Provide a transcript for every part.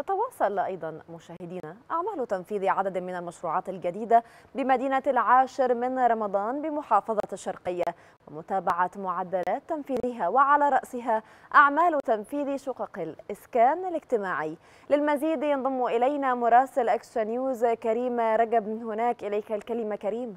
تتواصل أيضا مشاهدينا أعمال تنفيذ عدد من المشروعات الجديدة بمدينة العاشر من رمضان بمحافظة الشرقية ومتابعة معدلات تنفيذها وعلى رأسها أعمال تنفيذ شقق الإسكان الاجتماعي للمزيد ينضم إلينا مراسل أكشن نيوز كريم رجب من هناك إليك الكلمة كريم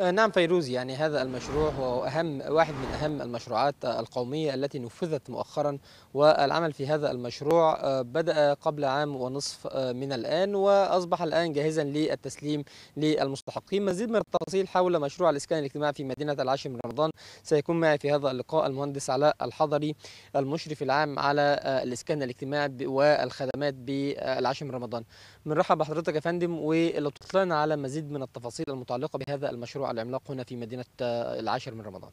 آه، نعم فيروز يعني هذا المشروع هو أهم واحد من أهم المشروعات القومية التي نفذت مؤخرا والعمل في هذا المشروع آه، بدأ قبل عام ونصف آه، من الآن وأصبح الآن جاهزا للتسليم للمستحقين مزيد من التفاصيل حول مشروع الإسكان الاجتماعي في مدينة العاشر من رمضان سيكون معي في هذا اللقاء المهندس علاء الحضري المشرف العام على الإسكان الاجتماعي والخدمات بالعاشر من رمضان بنرحب بحضرتك يا فندم ولو تطلعنا على مزيد من التفاصيل المتعلقة بهذا المشروع العملاق هنا في مدينة آه، العاشر من رمضان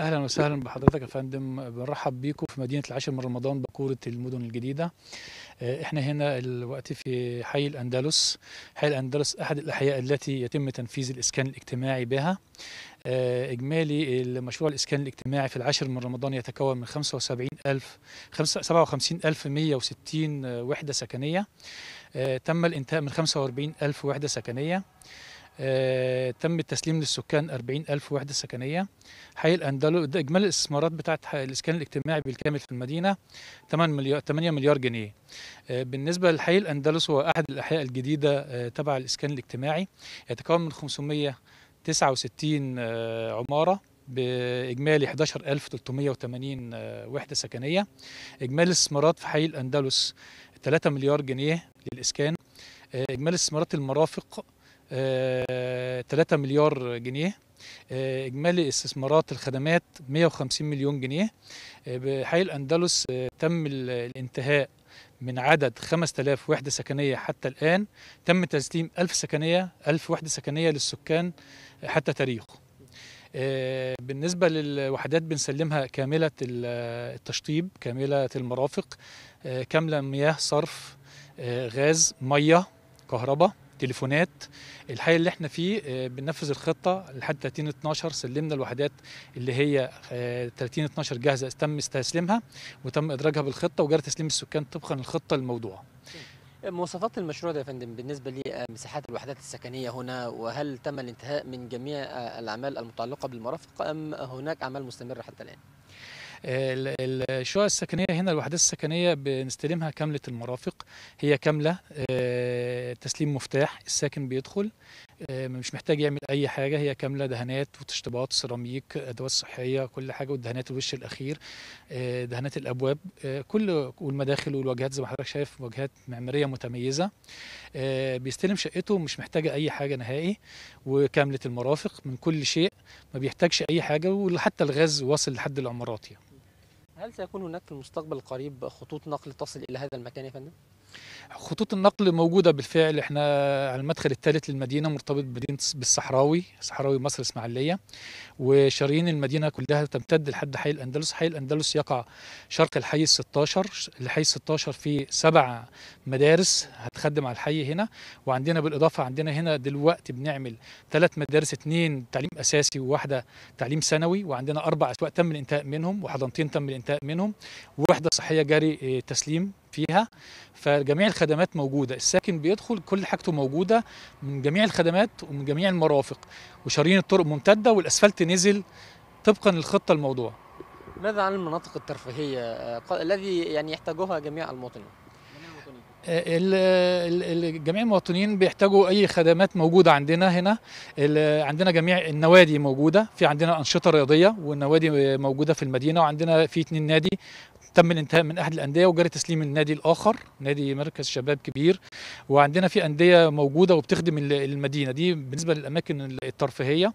اهلا وسهلا بحضرتك يا فندم بنرحب بيكم في مدينه العاشر من رمضان بكوره المدن الجديده آه، احنا هنا الوقت في حي الاندلس حي الاندلس احد الاحياء التي يتم تنفيذ الاسكان الاجتماعي بها آه، اجمالي المشروع الاسكان الاجتماعي في العاشر من رمضان يتكون من 75000 57160 وحده سكنيه تم الانتهاء من 45000 وحده سكنيه آه، تم التسليم للسكان 40000 وحدة سكنية حي الأندلس إجمالي الاستثمارات بتاعة الإسكان الاجتماعي بالكامل في المدينة 8 مليار 8 مليار جنيه آه، بالنسبة لحي الأندلس هو أحد الأحياء الجديدة آه، تبع الإسكان الاجتماعي يتكون من 569 عمارة بإجمالي 11380 وحدة سكنية إجمالي الاستثمارات في حي الأندلس 3 مليار جنيه للإسكان إجمالي استثمارات المرافق 3 آه، مليار جنيه آه، اجمالي استثمارات الخدمات 150 مليون جنيه آه، بحي الاندلس تم الانتهاء من عدد 5000 وحده سكنيه حتى الان تم تسليم 1000 سكنيه 1000 وحده سكنيه للسكان حتى تاريخه بالنسبة للوحدات بنسلمها كاملة التشطيب كاملة المرافق كاملة مياه صرف غاز مية كهرباء تليفونات الحي اللي احنا فيه آه، بننفذ الخطه لحد 30 12 سلمنا الوحدات اللي هي 30 آه، 12 جاهزه تم استسلامها وتم ادراجها بالخطه وجرى تسليم السكان طبقا للخطه الموضوعه مواصفات المشروع ده يا فندم بالنسبة لمساحات الوحدات السكنية هنا وهل تم الانتهاء من جميع آه، الأعمال المتعلقة بالمرافق أم هناك أعمال مستمرة حتى الآن؟ الشقق السكنيه هنا الوحدات السكنيه بنستلمها كامله المرافق هي كامله آه، تسليم مفتاح الساكن بيدخل آه، مش محتاج يعمل اي حاجه هي كامله دهانات وتشطيبات سيراميك ادوات صحيه كل حاجه ودهانات الوش الاخير آه، دهانات الابواب كل والمداخل والواجهات زي ما حضرتك شايف واجهات معماريه متميزه بيستلم شقته مش محتاجه اي حاجه نهائي وكامله المرافق من كل شيء ما بيحتاجش اي حاجه وحتى الغاز واصل لحد العمارات يعني هل سيكون هناك في المستقبل القريب خطوط نقل تصل إلى هذا المكان يا فندم؟ خطوط النقل موجودة بالفعل احنا على المدخل الثالث للمدينة مرتبط بمدينة بالصحراوي صحراوي مصر الإسماعيلية وشرايين المدينة كلها تمتد لحد حي الأندلس حي الأندلس يقع شرق الحي ال 16 الحي ال 16 فيه سبع مدارس هتخدم على الحي هنا وعندنا بالإضافة عندنا هنا دلوقتي بنعمل ثلاث مدارس اثنين تعليم أساسي وواحدة تعليم ثانوي وعندنا أربع أسواق تم الانتهاء منهم وحضانتين تم الانتهاء منهم وواحدة صحية جاري آه، تسليم فيها فجميع الخدمات موجودة الساكن بيدخل كل حاجته موجودة من جميع الخدمات ومن جميع المرافق وشارين الطرق ممتدة والأسفلت نزل طبقا للخطة الموضوع ماذا عن المناطق الترفيهية الذي يعني يحتاجها جميع المواطنين؟ آه، جميع المواطنين بيحتاجوا اي خدمات موجوده عندنا هنا عندنا جميع النوادي موجوده في عندنا انشطه رياضيه والنوادي موجوده في المدينه وعندنا في اتنين نادي تم الانتهاء من احد الانديه وجرى تسليم النادي الاخر نادي مركز شباب كبير وعندنا في انديه موجوده وبتخدم المدينه دي بالنسبه للاماكن الترفيهيه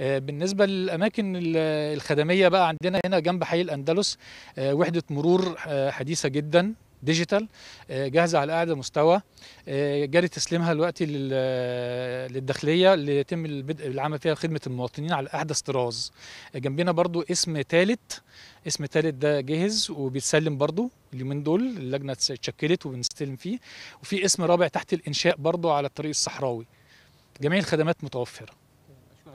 آه، بالنسبه للاماكن الخدميه بقى عندنا هنا جنب حي الاندلس آه، وحده مرور آه، حديثه جدا ديجيتال آه، جاهزه على اعلى مستوى آه، جاري تسليمها دلوقتي آه، للداخليه اللي يتم البدء بالعمل فيها خدمه المواطنين على احدث طراز جنبنا برضو اسم ثالث اسم ثالث ده جهز وبيتسلم برضو اليومين دول اللجنه اتشكلت وبنستلم فيه وفي اسم رابع تحت الانشاء برضو على الطريق الصحراوي جميع الخدمات متوفره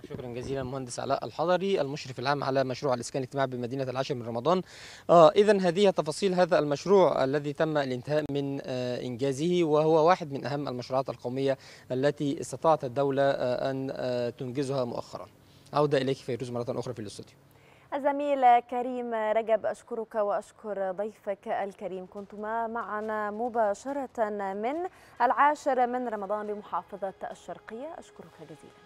شكرا جزيلا مهندس علاء الحضري المشرف العام على مشروع الاسكان الاجتماعي بمدينه العاشر من رمضان آه اذا هذه تفاصيل هذا المشروع الذي تم الانتهاء من آه انجازه وهو واحد من اهم المشروعات القوميه التي استطاعت الدوله آه ان آه تنجزها مؤخرا عوده اليك فيروز مره اخرى في الاستوديو الزميل كريم رجب أشكرك وأشكر ضيفك الكريم كنتما معنا مباشرة من العاشر من رمضان بمحافظة الشرقية أشكرك جزيلا